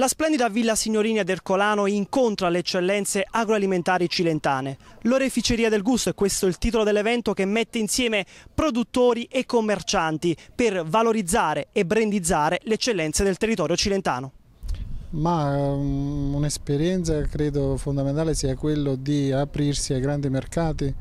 La splendida Villa Signorina del Ercolano incontra le eccellenze agroalimentari cilentane. L'oreficeria del gusto è questo il titolo dell'evento che mette insieme produttori e commercianti per valorizzare e brandizzare le eccellenze del territorio cilentano. Ma um, un'esperienza credo fondamentale sia quello di aprirsi ai grandi mercati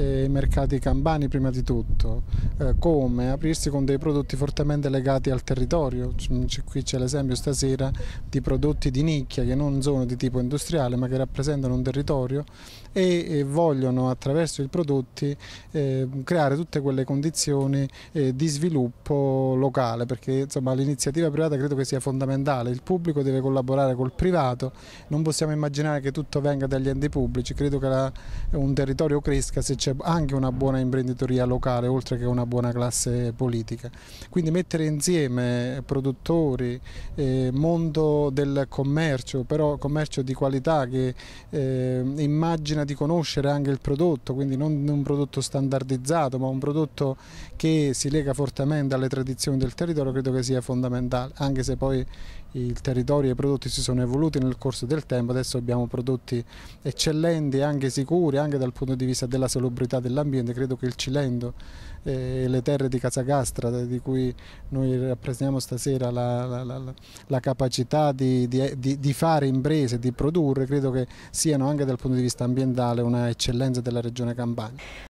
i mercati campani prima di tutto, eh, come aprirsi con dei prodotti fortemente legati al territorio, c qui c'è l'esempio stasera di prodotti di nicchia che non sono di tipo industriale ma che rappresentano un territorio e, e vogliono attraverso i prodotti eh, creare tutte quelle condizioni eh, di sviluppo locale perché l'iniziativa privata credo che sia fondamentale, il pubblico deve collaborare col privato, non possiamo immaginare che tutto venga dagli enti pubblici, credo che la, un territorio cresca se c'è c'è anche una buona imprenditoria locale oltre che una buona classe politica. Quindi mettere insieme produttori, eh, mondo del commercio, però commercio di qualità che eh, immagina di conoscere anche il prodotto, quindi non un prodotto standardizzato ma un prodotto che si lega fortemente alle tradizioni del territorio credo che sia fondamentale, anche se poi il territorio e i prodotti si sono evoluti nel corso del tempo, adesso abbiamo prodotti eccellenti, anche sicuri, anche dal punto di vista della salubrità salubrità dell'ambiente, credo che il Cilento eh, e le terre di Casagastra eh, di cui noi rappresentiamo stasera la, la, la, la capacità di, eh, di, di, fare imprese, di produrre, credo che siano anche dal punto di vista ambientale una eccellenza della regione Campania.